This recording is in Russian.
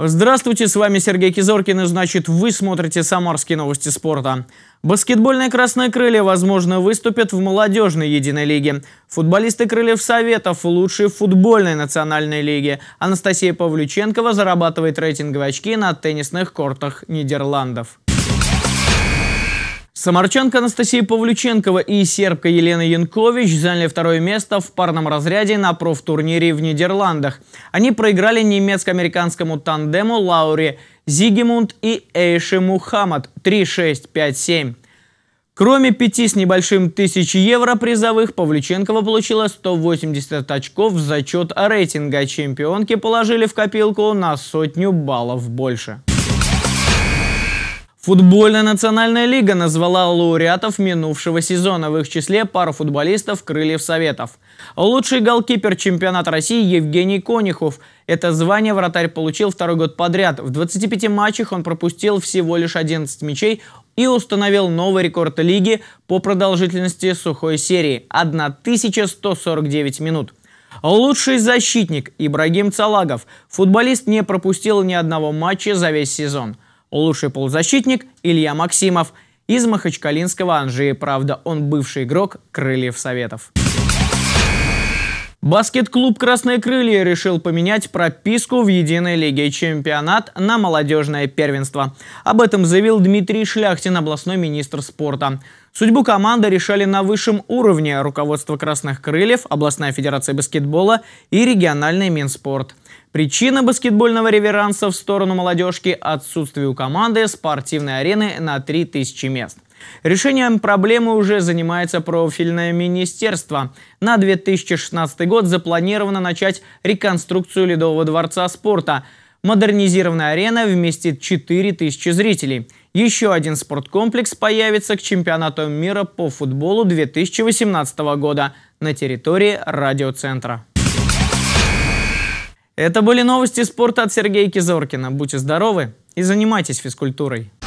Здравствуйте, с вами Сергей Кизоркин, и значит вы смотрите «Самарские новости спорта». Баскетбольные «Красные крылья», возможно, выступят в молодежной единой лиге. Футболисты «Крыльев Советов» – лучшие в футбольной национальной лиге. Анастасия Павлюченкова зарабатывает рейтинговые очки на теннисных кортах Нидерландов. Самарчанка Анастасия Павлюченкова и сербка Елена Янкович заняли второе место в парном разряде на профтурнире в Нидерландах. Они проиграли немецко-американскому тандему Лаури Зигемунд и Эйши Мухаммад 3-6-5-7. Кроме пяти с небольшим тысяч евро призовых, Павлюченкова получила 180 очков за счет рейтинга. Чемпионки положили в копилку на сотню баллов больше. Футбольная национальная лига назвала лауреатов минувшего сезона, в их числе пару футболистов «Крыльев Советов». Лучший голкипер чемпионата России Евгений Конихов. Это звание вратарь получил второй год подряд. В 25 матчах он пропустил всего лишь 11 мячей и установил новый рекорд лиги по продолжительности сухой серии – 1149 минут. Лучший защитник Ибрагим Цалагов. Футболист не пропустил ни одного матча за весь сезон – Лучший полузащитник Илья Максимов из Махачкалинского Анжи. Правда, он бывший игрок «Крыльев Советов». Баскет-клуб «Красные крылья» решил поменять прописку в единой лиге чемпионат на молодежное первенство. Об этом заявил Дмитрий Шляхтин, областной министр спорта. Судьбу команды решали на высшем уровне руководство «Красных крыльев», областная федерация баскетбола и региональный Минспорт. Причина баскетбольного реверанса в сторону молодежки – отсутствие у команды спортивной арены на 3000 мест. Решением проблемы уже занимается профильное министерство. На 2016 год запланировано начать реконструкцию Ледового дворца спорта. Модернизированная арена вместит 4000 зрителей. Еще один спорткомплекс появится к чемпионату мира по футболу 2018 года на территории радиоцентра. Это были новости спорта от Сергея Кизоркина. Будьте здоровы и занимайтесь физкультурой.